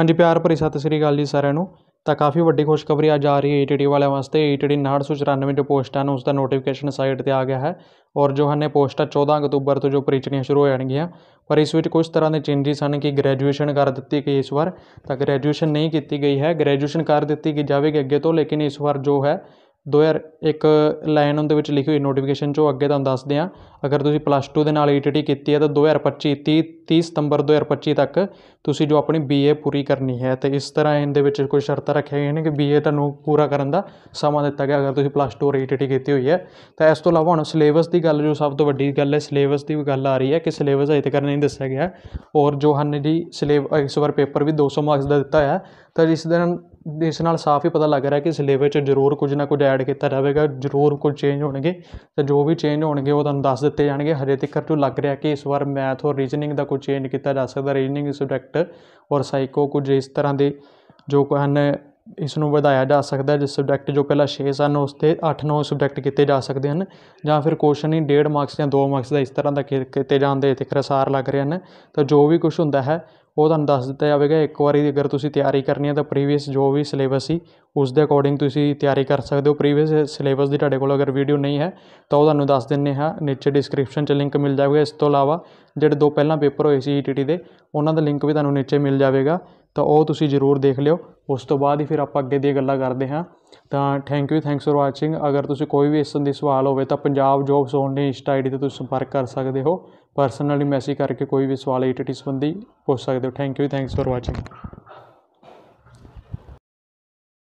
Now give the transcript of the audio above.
ਹਾਂਜੀ ਪਿਆਰ ਭਰੀ ਸਤਿ ਸ੍ਰੀ ਅਕਾਲ ਜੀ ਸਾਰਿਆਂ ਨੂੰ ਤਾਂ ਕਾਫੀ ਵੱਡੀ ਖੁਸ਼ਖਬਰੀ ਆ ਜਾ ਰਹੀ ਹੈ ਈਟੀਡੀ ਵਾਲਿਆਂ ਵਾਸਤੇ ਈਟੀਡੀ 994 ਜੋ ਪੋਸਟ ਉਸ ਦਾ ਨੋਟੀਫਿਕੇਸ਼ਨ ਸਾਈਟ ਤੇ ਆ ਗਿਆ ਹੈ ਔਰ ਜੋ ਹਨੇ ਪੋਸਟਾਂ 14 ਅਕਤੂਬਰ ਤੋਂ ਜੋ ਪ੍ਰੀਚਨੀਆਂ ਸ਼ੁਰੂ ਹੋ ਜਾਣਗੀਆਂ ਪਰ ਇਸ ਵਿੱਚ ਕੁਝ ਤਰ੍ਹਾਂ ਦੇ ਚੇਂਜਸ ਹਨ ਕਿ ਗ੍ਰੈਜੂਏਸ਼ਨ ਕਰ ਦਿੱਤੀ ਗਈ ਇਸ ਵਾਰ ਤਾਂ ਗ੍ਰੈਜੂਏਸ਼ਨ ਨਹੀਂ ਕੀਤੀ ਗਈ ਹੈ ਗ੍ਰੈਜੂਏਸ਼ਨ ਕਰ ਦਿੱਤੀ ਗਈ ਜਾਵੇਗੀ ਅੱਗੇ ਤੋਂ ਲੇਕਿਨ ਇਸ ਵਾਰ ਜੋ ਹੈ ਦੋ ਹਜ਼ਾਰ ਇੱਕ ਲਾਈਨ ਉਹਦੇ ਵਿੱਚ ਲਿਖੀ ਹੋਈ ਨੋਟੀਫਿਕੇਸ਼ਨ ਚੋਂ ਅੱਗੇ ਤੁਹਾਨੂੰ ਦੱਸਦੇ ਹਾਂ ਅਗਰ ਤੁਸੀਂ ਪਲੱਸ ਟੂ ਦੇ ਨਾਲ ਈ ਟੀ ਟੀ ਕੀਤੀ ਹੈ ਤਾਂ ਦੋ ਹਜ਼ਾਰ ਪੱਚੀ ਤੀਹ ਤੀਹ ਸਤੰਬਰ ਦੋ ਹਜ਼ਾਰ ਪੱਚੀ ਤੱਕ ਤੁਸੀਂ ਜੋ ਆਪਣੀ ਬੀ ਏ ਪੂਰੀ ਕਰਨੀ ਹੈ ਅਤੇ ਇਸ ਤਰ੍ਹਾਂ ਇਹਦੇ ਵਿੱਚ ਕੋਈ ਸ਼ਰਤਾਂ ਰੱਖੀਆਂ ਗਈਆਂ ਨੇ ਕਿ ਬੀ ਏ ਤੁਹਾਨੂੰ ਪੂਰਾ ਕਰਨ ਦਾ ਸਮਾਂ ਦਿੱਤਾ ਗਿਆ ਅਗਰ ਤੁਸੀਂ ਪਲੱਸ ਟੂ ਔਰ ਈ ਟੀ ਟੀ ਕੀਤੀ ਹੋਈ ਹੈ ਤਾਂ ਇਸ ਤੋਂ ਇਲਾਵਾ ਹੁਣ ਸਿਲੇਬਸ ਦੀ ਗੱਲ ਜੋ ਸਭ ਤੋਂ ਵੱਡੀ ਗੱਲ ਹੈ ਸਿਲੇਬਸ ਦੀ ਵੀ ਗੱਲ ਆ ਰਹੀ ਹੈ ਕਿ ਸਿਲੇਬਸ ਅਜੇ ਤੱਕ ਨਹੀਂ ਦੱਸਿਆ ਗਿਆ ਔਰ ਜੋ ਹਨ ਜੀ ਸਿਲੇਬ ਇਸ ਵਾਰ ਪੇਪਰ ਵੀ ਦੋ ਸੌ ਮਾਰਕਸ ਦਾ ਦਿੱਤਾ ਹੈ ਤਾਂ ਇਸ ਦਿਨ ਇਸ ਨਾਲ ਸਾਫ਼ ਹੀ ਪਤਾ ਲੱਗ ਰਿਹਾ ਕਿ ਸਿਲੇਬਸ 'ਚ ਜ਼ਰੂਰ ਕੁਝ ਨਾ ਕੁਝ ਐਡ ਕੀਤਾ ਜਾਵੇਗਾ ਜ਼ਰੂਰ ਕੁਝ ਚੇਂਜ ਹੋਣਗੇ ਤੇ ਜੋ ਵੀ ਚੇਂਜ ਹੋਣਗੇ ਉਹ ਤੁਹਾਨੂੰ ਦੱਸ ਦਿੱਤੇ ਜਾਣਗੇ ਹਜੇ ਤੱਕ ਤੋਂ ਲੱਗ ਰਿਹਾ ਕਿ ਇਸ ਵਾਰ ਮੈਥ ਔਰ ਰੀਜ਼ਨਿੰਗ ਦਾ ਕੁਝ ਚੇਂਜ ਕੀਤਾ ਜਾ ਸਕਦਾ ਰੀਜ਼ਨਿੰਗ ਸਬਜੈਕਟ ਔਰ ਸਾਈਕੋ ਕੁਝ ਇਸ ਤਰ੍ਹਾਂ ਦੇ ਜੋ ਹਨ ਇਸ ਨੂੰ ਵਧਾਇਆ ਜਾ ਸਕਦਾ ਜਿਸ ਸਬਜੈਕਟ ਜੋ ਪਹਿਲਾਂ 6 ਸਨ ਉਸ 'ਤੇ 8-9 ਸਬਜੈਕਟ ਕੀਤੇ ਜਾ ਸਕਦੇ ਹਨ ਜਾਂ ਫਿਰ ਕੁਐਸਚਨ ਹੀ 1.5 ਮਾਰਕਸ ਜਾਂ 2 ਮਾਰਕਸ ਦਾ ਇਸ ਤਰ੍ਹਾਂ ਦਾ ਕੀਤੇ ਜਾਂਦੇ ਤੇ ਖਰਸਾਰ ਲੱਗ ਰਹੇ ਹਨ ਤਾਂ ਜੋ ਵੀ ਕੁਝ ਹੁੰਦਾ ਹੈ ਉਹ ਤੁਹਾਨੂੰ ਦੱਸ ਦਿੱਤਾ ਜਾਵੇਗਾ ਇੱਕ ਵਾਰੀ ਅਗਰ ਤੁਸੀਂ ਤਿਆਰੀ ਕਰਨੀ ਹੈ ਤਾਂ ਪ੍ਰੀਵੀਅਸ ਜੋ ਵੀ ਸਿਲੇਬਸ ਸੀ ਉਸ ਦੇ ਅਕੋਰਡਿੰਗ ਤੁਸੀਂ ਤਿਆਰੀ ਕਰ ਸਕਦੇ ਹੋ ਪ੍ਰੀਵੀਅਸ ਸਿਲੇਬਸ ਦੀ ਤੁਹਾਡੇ ਕੋਲ ਅਗਰ ਵੀਡੀਓ ਨਹੀਂ ਹੈ ਤਾਂ ਉਹ ਤੁਹਾਨੂੰ ਦੱਸ ਦਿੰਨੇ ਹਾਂ ਨੀਚੇ ਡਿਸਕ੍ਰਿਪਸ਼ਨ 'ਚ ਲਿੰਕ ਮਿਲ ਜਾਵੇਗਾ ਇਸ ਤੋਂ ਇਲਾਵਾ ਜਿਹੜੇ ਦੋ ਪਹਿਲਾਂ ਪੇਪਰ ਹੋਏ ਸੀ ਈਟੀਟੀ e ਦੇ ਉਹਨਾਂ ਦਾ ਲਿੰਕ ਵੀ ਤੁਹਾਨੂੰ ਨੀਚੇ ਮਿਲ ਜਾਵੇਗਾ ਤਾਂ ਉਹ ਤੁਸੀਂ ਜ਼ਰੂਰ ਦੇਖ ਲਿਓ ਉਸ ਤੋਂ ਬਾਅਦ ਹੀ ਫਿਰ ਆਪਾਂ ਅੱਗੇ ਦੀਆਂ ਗੱਲਾਂ ਕਰਦੇ ਹਾਂ ਤਾਂ thank you thanks for watching ਅਗਰ ਤੁਸੀਂ ਕੋਈ ਵੀ ਇਸ ਸੰਬੰਧੀ ਸਵਾਲ ਹੋਵੇ ਤਾਂ Punjab jobs only insta ID ਤੇ ਤੁਸੀਂ ਸੰਪਰਕ ਕਰ ਸਕਦੇ ਹੋ ਪਰਸਨਲੀ ਮੈਸੇਜ ਕਰਕੇ ਕੋਈ ਵੀ ਸਵਾਲ ਈਟੀਟੀ ਸੰਬੰਧੀ ਪੁੱਛ ਸਕਦੇ ਹੋ thank you thanks for watching